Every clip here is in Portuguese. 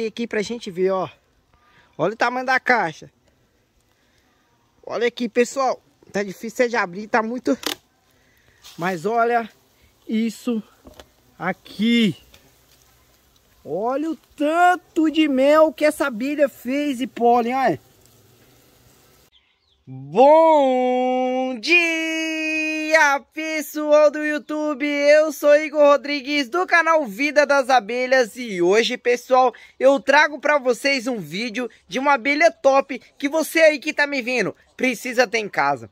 abrir aqui pra gente ver, ó. Olha o tamanho da caixa. Olha aqui, pessoal. Tá difícil de abrir, tá muito... Mas olha isso aqui. Olha o tanto de mel que essa abelha fez e pólen, olha. Bom dia! dia, pessoal do YouTube! Eu sou Igor Rodrigues do canal Vida das Abelhas e hoje, pessoal, eu trago para vocês um vídeo de uma abelha top que você aí que tá me vendo precisa ter em casa.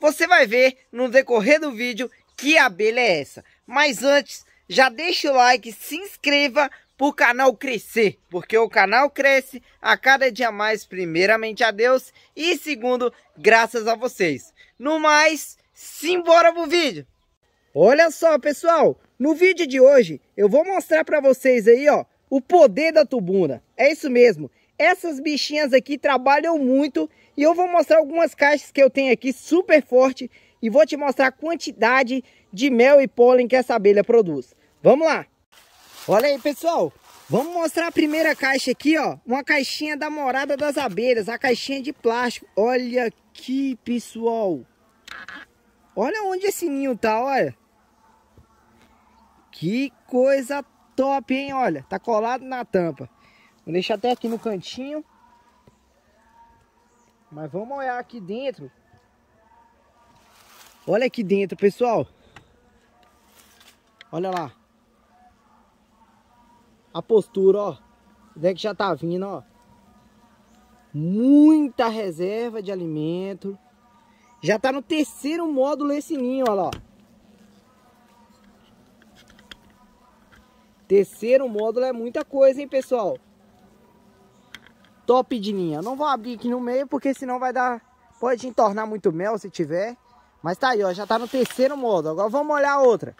Você vai ver no decorrer do vídeo que abelha é essa. Mas antes, já deixa o like, se inscreva o canal crescer, porque o canal cresce a cada dia mais, primeiramente a Deus e segundo, graças a vocês. No mais, simbora pro vídeo! Olha só, pessoal, no vídeo de hoje eu vou mostrar para vocês aí, ó, o poder da tubuna. É isso mesmo, essas bichinhas aqui trabalham muito e eu vou mostrar algumas caixas que eu tenho aqui super forte e vou te mostrar a quantidade de mel e pólen que essa abelha produz. Vamos lá! Olha aí, pessoal, Vamos mostrar a primeira caixa aqui, ó. Uma caixinha da Morada das Abelhas, a caixinha de plástico. Olha aqui, pessoal. Olha onde esse ninho tá, olha. Que coisa top, hein? Olha, tá colado na tampa. Vou deixar até aqui no cantinho. Mas vamos olhar aqui dentro. Olha aqui dentro, pessoal. Olha lá. A postura, ó. Onde é que já tá vindo, ó. Muita reserva de alimento. Já tá no terceiro módulo esse ninho, olha lá. Terceiro módulo é muita coisa, hein, pessoal? Top de linha. Não vou abrir aqui no meio, porque senão vai dar... Pode entornar muito mel, se tiver. Mas tá aí, ó. Já tá no terceiro módulo. Agora vamos olhar a outra.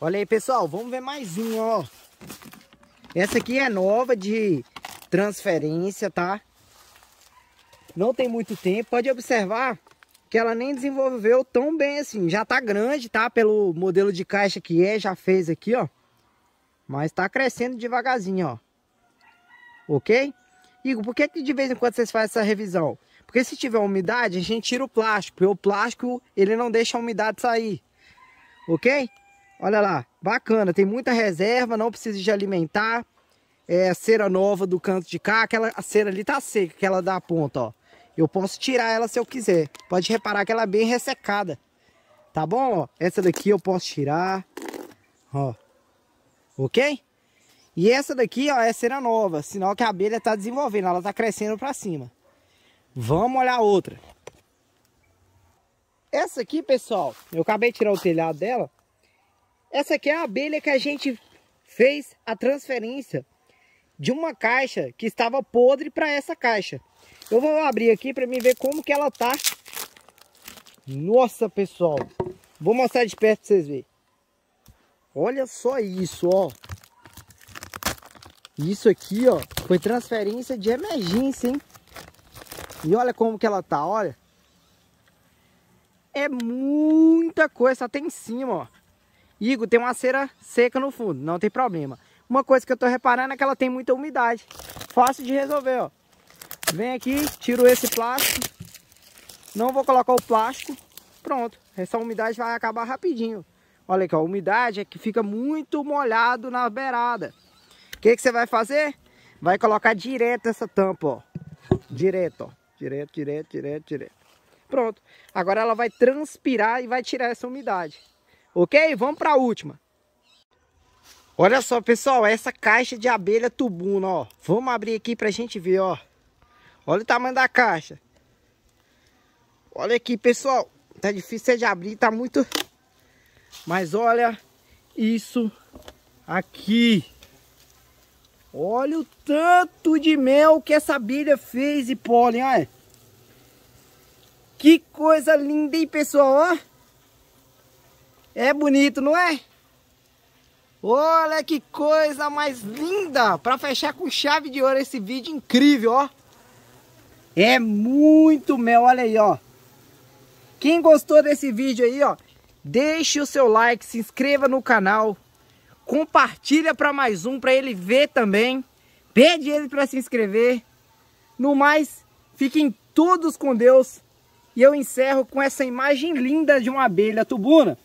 Olha aí, pessoal. Vamos ver mais um, ó. Essa aqui é nova de transferência, tá? não tem muito tempo. Pode observar que ela nem desenvolveu tão bem assim. Já tá grande, tá? Pelo modelo de caixa que é, já fez aqui, ó. Mas tá crescendo devagarzinho, ó. Ok? Igor, por que, que de vez em quando vocês fazem essa revisão? Porque se tiver umidade, a gente tira o plástico. E o plástico, ele não deixa a umidade sair. Ok? Olha lá, bacana. Tem muita reserva, não precisa de alimentar. É cera nova do canto de cá. Aquela cera ali tá seca, aquela da ponta, ó. Eu posso tirar ela se eu quiser. Pode reparar que ela é bem ressecada. Tá bom? Ó, essa daqui eu posso tirar. Ó. Ok? E essa daqui, ó, é cera nova. Sinal que a abelha tá desenvolvendo. Ela tá crescendo pra cima. Vamos olhar outra. Essa aqui, pessoal, eu acabei de tirar o telhado dela. Essa aqui é a abelha que a gente fez a transferência de uma caixa que estava podre para essa caixa. Eu vou abrir aqui para mim ver como que ela tá. Nossa, pessoal. Vou mostrar de perto para vocês verem. Olha só isso, ó. Isso aqui, ó, foi transferência de emergência, hein? E olha como que ela tá, olha. É muita coisa, só tem em cima, ó. Igor, tem uma cera seca no fundo, não tem problema. Uma coisa que eu tô reparando é que ela tem muita umidade. Fácil de resolver, ó. Vem aqui, tiro esse plástico. Não vou colocar o plástico. Pronto. Essa umidade vai acabar rapidinho. Olha aqui, ó. A umidade é que fica muito molhado na beirada. O que, que você vai fazer? Vai colocar direto essa tampa, ó. Direto, ó. Direto, direto, direto, direto. Pronto. Agora ela vai transpirar e vai tirar essa umidade. Ok? Vamos para a última. Olha só, pessoal, essa caixa de abelha tubuna, ó. Vamos abrir aqui pra gente ver, ó. Olha o tamanho da caixa. Olha aqui, pessoal. Tá difícil de abrir, tá muito... Mas olha isso aqui. Olha o tanto de mel que essa abelha fez e pólen, olha. Que coisa linda, hein, pessoal, ó. É bonito, não é? Olha que coisa mais linda! Para fechar com chave de ouro esse vídeo incrível, ó. É muito mel, olha aí, ó. Quem gostou desse vídeo aí, ó, deixe o seu like, se inscreva no canal, compartilha para mais um para ele ver também. Pede ele para se inscrever. No mais, fiquem todos com Deus. E eu encerro com essa imagem linda de uma abelha tubuna.